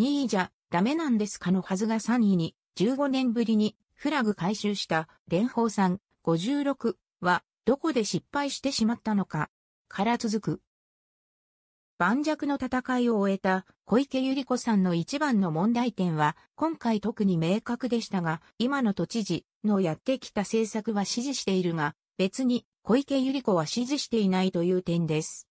2位じゃダメなんですかのはずが3位に、15年ぶりにフラグ回収した蓮舫さん56は、どこで失敗してしまったのか、から続く。盤石の戦いを終えた小池百合子さんの一番の問題点は、今回特に明確でしたが、今の都知事のやってきた政策は支持しているが、別に小池百合子は支持していないという点です。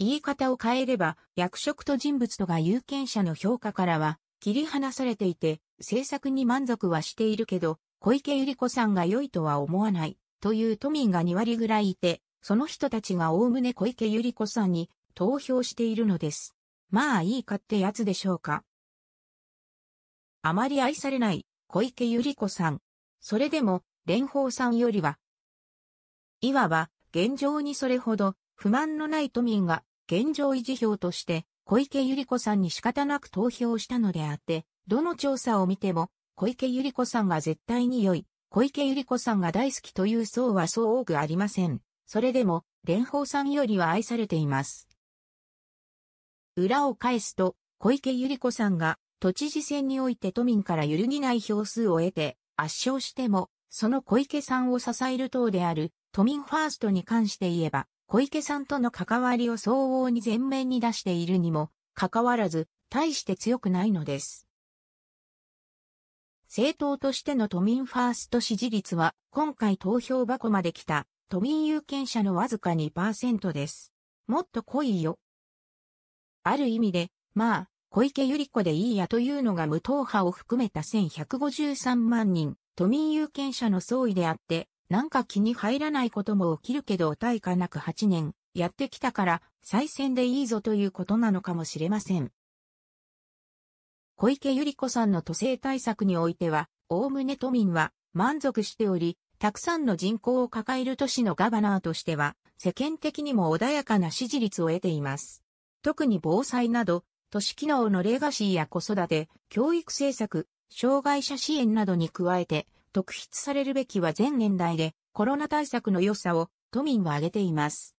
言い方を変えれば、役職と人物とが有権者の評価からは切り離されていて、政策に満足はしているけど、小池百合子さんが良いとは思わない、という都民が2割ぐらいいて、その人たちが概ね小池百合子さんに投票しているのです。まあいいかってやつでしょうか。あまり愛されない小池百合子さん。それでも蓮舫さんよりは、いわば現状にそれほど不満のない都民が現状維持票として小池百合子さんに仕方なく投票したのであって、どの調査を見ても小池百合子さんが絶対に良い、小池百合子さんが大好きという層はそう多くありません。それでも、蓮舫さんよりは愛されています。裏を返すと、小池百合子さんが都知事選において都民から揺るぎない票数を得て圧勝しても、その小池さんを支える党である都民ファーストに関して言えば、小池さんとの関わりを相応に前面に出しているにも、かかわらず、大して強くないのです。政党としての都民ファースト支持率は、今回投票箱まで来た、都民有権者のわずか2%です。もっと濃いよ。ある意味で、まあ、小池百合子でいいやというのが無党派を含めた1153万人、都民有権者の総意であって、なんか気に入らないことも起きるけど対価なく8年、やってきたから、再選でいいぞということなのかもしれません。小池百合子さんの都政対策においては、おおむね都民は満足しており、たくさんの人口を抱える都市のガバナーとしては、世間的にも穏やかな支持率を得ています。特に防災など、都市機能のレガシーや子育て、教育政策、障害者支援などに加えて、特筆されるべきは前年代でコロナ対策の良さを都民は挙げています。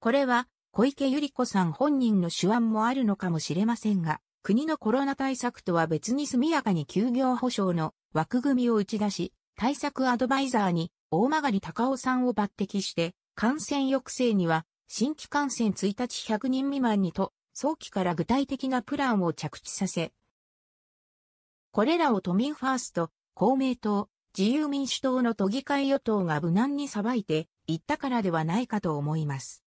これは小池百合子さん本人の手腕もあるのかもしれませんが、国のコロナ対策とは別に速やかに休業保障の枠組みを打ち出し、対策アドバイザーに大曲隆夫さんを抜擢して、感染抑制には新規感染1日100人未満にと、早期から具体的なプランを着地させ、これらを都民ファースト、公明党、自由民主党の都議会与党が無難に裁いていったからではないかと思います。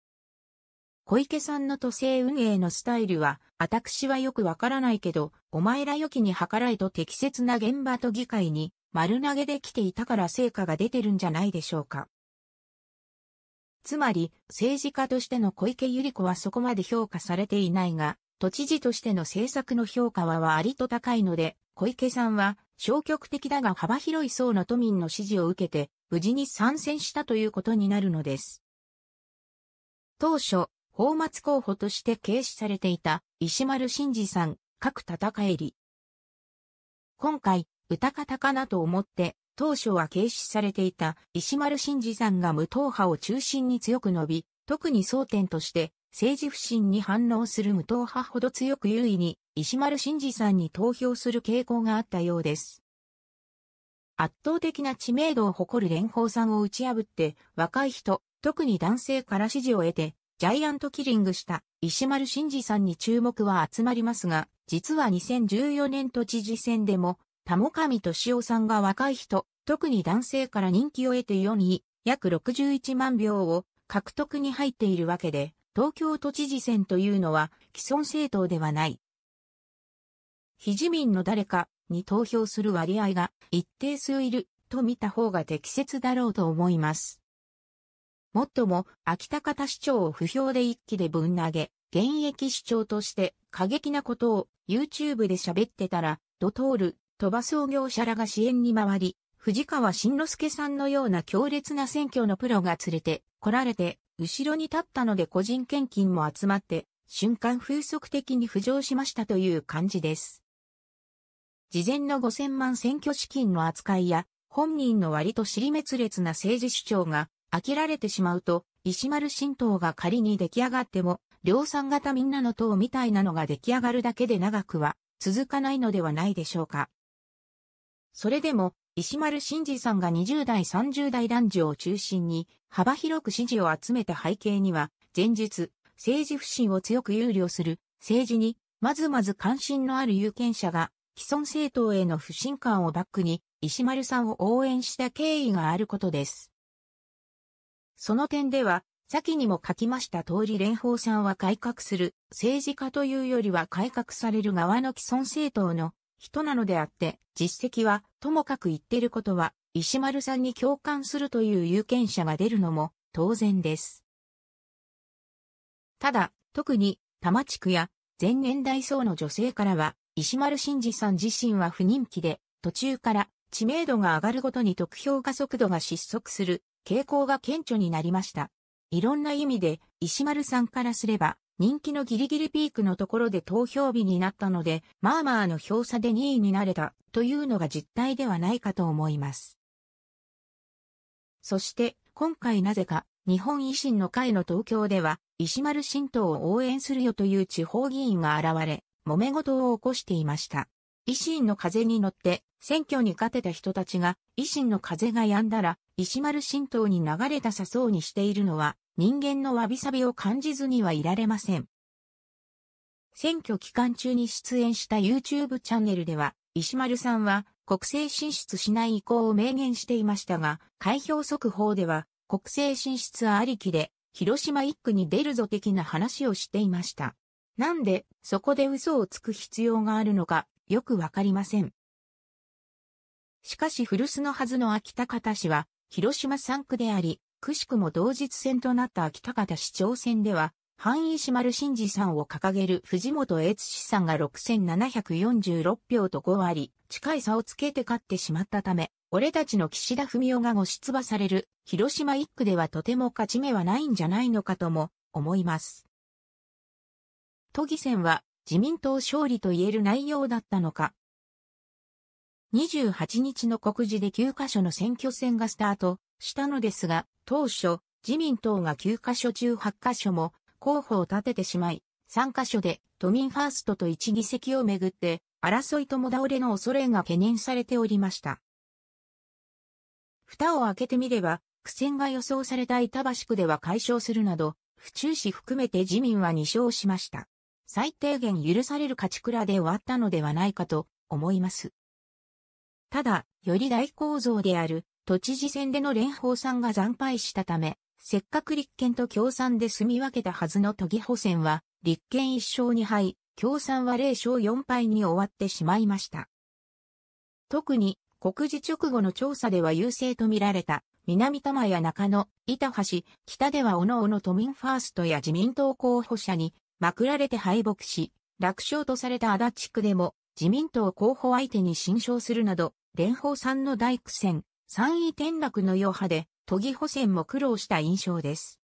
小池さんの都政運営のスタイルは、私はよくわからないけど、お前らよきに計らいと適切な現場と議会に丸投げできていたから成果が出てるんじゃないでしょうか。つまり、政治家としての小池百合子はそこまで評価されていないが、都知事としての政策の評価は割と高いので、小池さんは消極的だが幅広い層の都民の支持を受けて、無事に参戦したということになるのです。当初、泡沫候補として軽視されていた石丸慎二さん、各戦えり。今回、歌方かなと思って、当初は軽視されていた石丸慎二さんが無党派を中心に強く伸び、特に争点として政治不信に反応する無党派ほど強く優位に石丸真二さんに投票する傾向があったようです。圧倒的な知名度を誇る蓮舫さんを打ち破って若い人、特に男性から支持を得てジャイアントキリングした石丸真二さんに注目は集まりますが、実は2014年都知事選でも、田母上俊夫さんが若い人、特に男性から人気を得て4位、約61万票を獲得に入っているわけで、東京都知事選というのは既存政党ではない。非自民の誰かに投票する割合が一定数いると見た方が適切だろうと思います。もっとも、秋田方市長を不評で一気でぶん投げ、現役市長として過激なことを YouTube で喋ってたら、ドトール、鳥羽創業者らが支援に回り、藤川慎之助さんのような強烈な選挙のプロが連れて来られて、後ろに立ったので個人献金も集まって、瞬間風速的に浮上しましたという感じです。事前の5000万選挙資金の扱いや、本人の割と尻滅裂な政治主張が飽きられてしまうと、石丸新党が仮に出来上がっても、量産型みんなの党みたいなのが出来上がるだけで長くは続かないのではないでしょうか。それでも、石丸真二さんが20代30代男女を中心に幅広く支持を集めた背景には、前日、政治不信を強く憂慮する、政治に、まずまず関心のある有権者が、既存政党への不信感をバックに、石丸さんを応援した経緯があることです。その点では、先にも書きました通り蓮舫さんは改革する、政治家というよりは改革される側の既存政党の人なのであって、実績は、ともかく言ってることは、石丸さんに共感するという有権者が出るのも、当然です。ただ、特に、多摩地区や、前年代層の女性からは、石丸真二さん自身は不人気で、途中から知名度が上がるごとに得票加速度が失速する傾向が顕著になりました。いろんな意味で石丸さんからすれば人気のギリギリピークのところで投票日になったので、まあまあの票差で2位になれたというのが実態ではないかと思います。そして、今回なぜか、日本維新の会の東京では、石丸新党を応援するよという地方議員が現れ、揉め事を起こしていました。維新の風に乗って、選挙に勝てた人たちが、維新の風が止んだら、石丸神道に流れた誘うにしているのは、人間のわびさびを感じずにはいられません。選挙期間中に出演した YouTube チャンネルでは、石丸さんは国政進出しない意向を明言していましたが、開票速報では国政進出ありきで広島一区に出るぞ的な話をしていました。なんでそこで嘘をつく必要があるのかよくわかりません。しかし古巣のはずの秋田方氏は広島3区であり、くしくも同日戦となった秋田方市長選では、範石丸真嗣さんを掲げる藤本悦司さんが6746票と5割、近い差をつけて勝ってしまったため、俺たちの岸田文雄がご出馬される広島一区ではとても勝ち目はないんじゃないのかとも思います。都議選は自民党勝利と言える内容だったのか、28日の告示で9カ所の選挙戦がスタートしたのですが、当初、自民党が9カ所中8カ所も候補を立ててしまい、3カ所で都民ファーストと1議席をめぐって、争い共倒れの恐れが懸念されておりました。蓋を開けてみれば、苦戦が予想された板橋区では解消するなど、府中市含めて自民は2勝しました。最低限許される勝ち倉で終わったのではないかと思います。ただ、より大構造である都知事選での連邦さんが惨敗したため、せっかく立憲と共産で住み分けたはずの都議補選は、立憲1勝2敗、共産は0勝4敗に終わってしまいました。特に、告示直後の調査では優勢と見られた、南玉や中野、板橋、北では各々都民ファーストや自民党候補者に、まくられて敗北し、楽勝とされた足立区でも、自民党候補相手に新勝するなど、蓮舫んの大苦戦、三位転落の余波で、都議補選も苦労した印象です。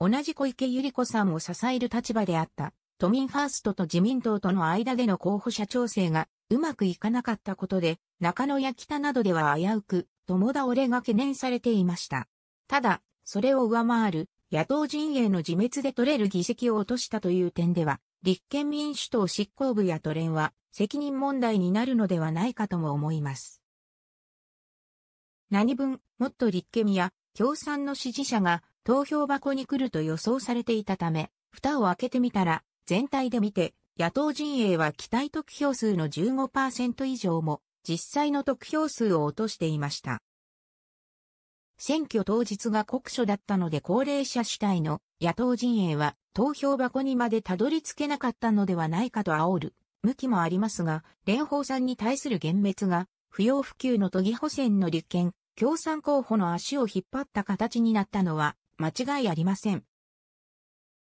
同じ小池百合子さんを支える立場であった、都民ファーストと自民党との間での候補者調整がうまくいかなかったことで、中野や北などでは危うく、友倒れが懸念されていました。ただ、それを上回る、野党陣営の自滅で取れる議席を落としたという点では、立憲民主党執行部や都連は責任問題になるのではないかとも思います。何分、もっと立憲や共産の支持者が投票箱に来ると予想されていたため、蓋を開けてみたら、全体で見て、野党陣営は期待得票数の15%以上も、実際の得票数を落としていました。選挙当日が酷暑だったので高齢者主体の野党陣営は投票箱にまでたどり着けなかったのではないかと煽る向きもありますが、蓮舫さんに対する幻滅が不要不急の都議補選の立憲、共産候補の足を引っ張った形になったのは間違いありません。